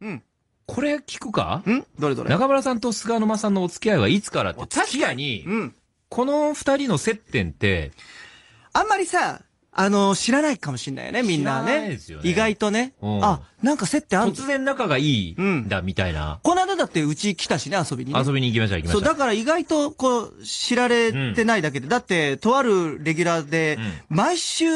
うん。これ聞くかんどれどれ中村さんと菅沼さんのお付き合いはいつからって。確かに、うん。この二人の接点って、あんまりさ、あの、知らないかもしんないよね、みんなね。ね意外とね、あ、なんか接点ある突然仲がいいんだ、みたいな、この間だってうち来たしね、遊びに、遊びに行きました、行きました。そう、だから意外と、こう、知られてないだけで。だって、とあるレギュラーで、毎週、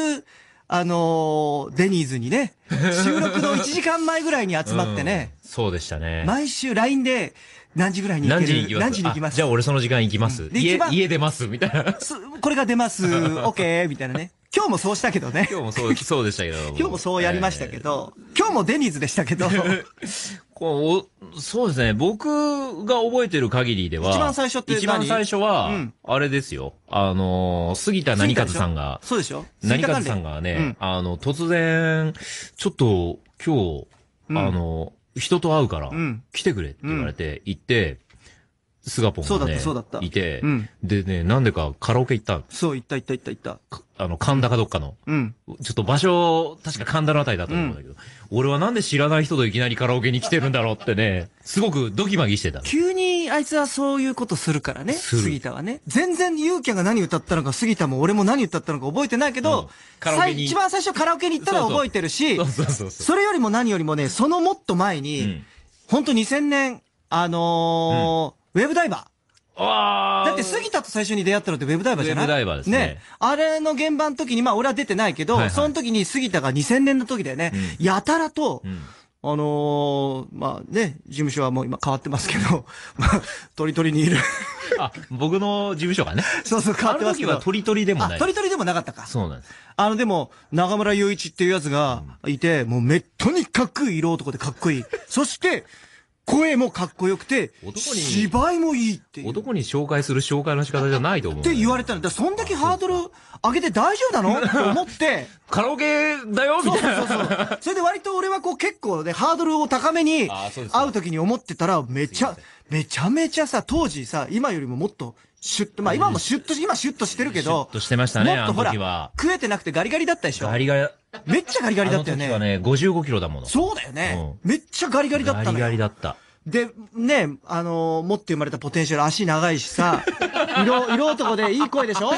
あのー、デニーズにね、収録の1時間前ぐらいに集まってね、そうでしたね。毎週 LINE で、何時ぐらいに行ける何時に行きます何時に行きますじゃあ俺その時間行きます。家家出ますみたいな。これが出ます、OK、みたいなね。今日もそうしたけどね。今日もそう、そうでしたけど。今日もそうやりましたけど、今日もデニーズでしたけど、こうそうですね。僕が覚えてる限りでは、一番最初って一番最初は、うん、あれですよ。あの、杉田何和さんが、そうでしょ何勝さんがね、うん、あの、突然、ちょっと今日、うん、あの、人と会うから、来てくれって言われて、行って、スガポンが、ね、そうだった、そうだった。いて、うん、でね、なんでかカラオケ行ったそう、行った行った行った行った。あの、神田かどっかの。うん。ちょっと場所、確か神田のあたりだと思うんだけど、うん、俺はなんで知らない人といきなりカラオケに来てるんだろうってね、すごくドキマギしてた。急にあいつはそういうことするからね、杉田はね。全然ユうキャが何歌ったのか、杉田も俺も何歌ったのか覚えてないけど、うん、一番最初カラオケに行ったら覚えてるし、そうそうそうそれよりも何よりもね、そのもっと前に、うん、ほんと2000年、あのー、ウェブダイバー。ああ。だって杉田と最初に出会ったのってウェブダイバーじゃないウェブダイバーですね。ねあれの現場の時に、まあ俺は出てないけど、はいはい、その時に杉田が2000年の時だよね、うん、やたらと、うんあのー、まあね、事務所はもう今変わってますけど、まあ、鳥取にいるあ、僕の事務所がね。そうそう、変わってますけど。あの時は鳥取でもない。鳥取でもなかったか。そうなんです。あの、でも、中村雄一っていうやつがいて、うん、もうめ、っとにかっこいい色男でかっこいい。そして、声もかっこよくて、芝居もいいって男に紹介する紹介の仕方じゃないと思う、って言われたんだ。そんだけハードル上げて大丈夫なのって思って。カラオケだよみたいな。そうそうそう。それで割と俺はこう結構ね、ハードルを高めに会う時に思ってたら、めちゃ、めちゃめちゃさ、当時さ、今よりももっとシュッと、まあ今もシュッとし、今シュッとしてるけど。シュッとしてましたね、もっとほら、食えてなくてガリガリだったでしょ。ガリガリ。めっちゃガリガリだったよね。あの時はね、55キロだもの。そうだよね。うん、めっちゃガリガリだったのよ。ガリガリだった。で、ね、あのー、持って生まれたポテンシャル、足長いしさ、色、色男でいい声でしょ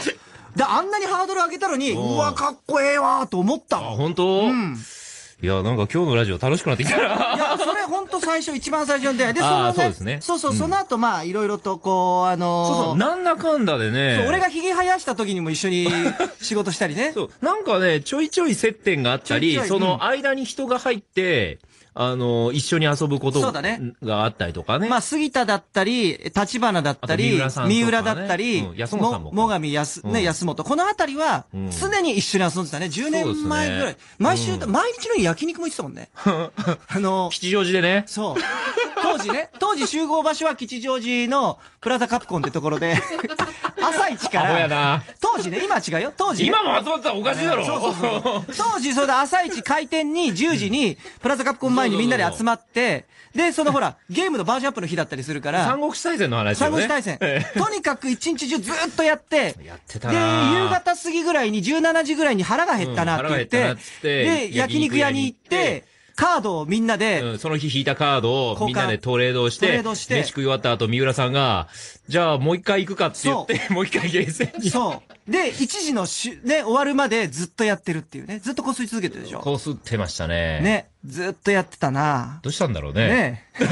で、あんなにハードル上げたのに、うわ、かっこええわと思ったあ、本当うん。いや、なんか今日のラジオ楽しくなってきたな。いや、それほんと最初、一番最初の出会い。で、その、ね、そうですね。そうそう、うん、その後、まあ、いろいろと、こう、あのー、そうそう、なんだかんだでね。そう、俺がひげ生やした時にも一緒に 仕事したりね。そう、なんかね、ちょいちょい接点があったり、その間に人が入って、うんあの、一緒に遊ぶことそうだねがあったりとかね。まあ、杉田だったり、立花だったり、三三浦,、だったり、うん安本さんもも最上安、うんね、安本。このあたりは常に一緒に遊んでたね。10年前ぐらい。ね毎週、うん毎日のように焼肉も行ってたもんね。あの、吉祥寺でね。そう。当時ね、当時集合場所は吉祥寺のプラザカプコンってところで、朝一かやらな、当時ね、今違うよ、当時ね。今も集まってたらおかしいだろ。そうそうそう。当時、そうだ、朝一開店に10時に、プラザカップコン前にみんなで集まって、で、そのほら、ゲームのバージョンアップの日だったりするから、三国志大戦の話よ三国志大戦とにかく一日中ずっとやって、やってたで、夕方過ぎぐらいに、17時ぐらいに腹が減ったなって言っうんって、ってで、焼肉屋に行って、カードをみんなで、うん、その日引いたカードをみんなでトレードして、トレードして、飯食い終わった後、三浦さんが、じゃあもう一回行くかって言って、もう一回厳選に。そう。で、一時のし、ね、終わるまでずっとやってるっていうね。ずっとこすり続けてるでしょ。こすってましたね。ね。ずっとやってたなどうしたんだろうね。ね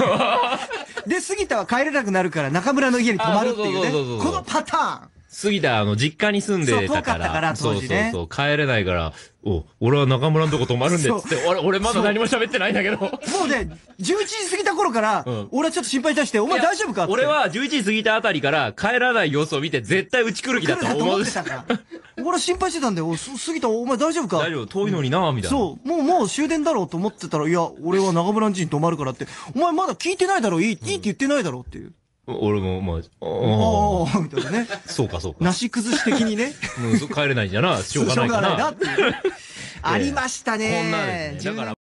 で、杉田は帰れなくなるから中村の家に泊まるっていうね。このパターン。杉田、あの、実家に住んでたから。そう、かから当時ね。そうそうそう、帰れないから、お、俺は中村のとこ泊まるんで、つって 俺、俺まだ何も喋ってないんだけど。もうね、11時過ぎた頃から、うん、俺はちょっと心配出して、お前大丈夫かって。俺は11時過ぎたあたりから帰らない様子を見て、絶対うち来る気だと思う。思ってたから。俺心配してたんだよ。杉田、お前大丈夫か大丈夫、遠いのにな、みたいな。そう、もう、もう終電だろうと思ってたら、いや、俺は中村んちに泊まるからって、お前まだ聞いてないだろ、いい、いいって言ってないだろうっていう。俺も、まあ、おー、みたいなね。そうか、そうか。なし崩し的にね。もう帰れないんじゃな、しょうがないかな。しょうがないなっていう。ありましたね。こんなですね。だから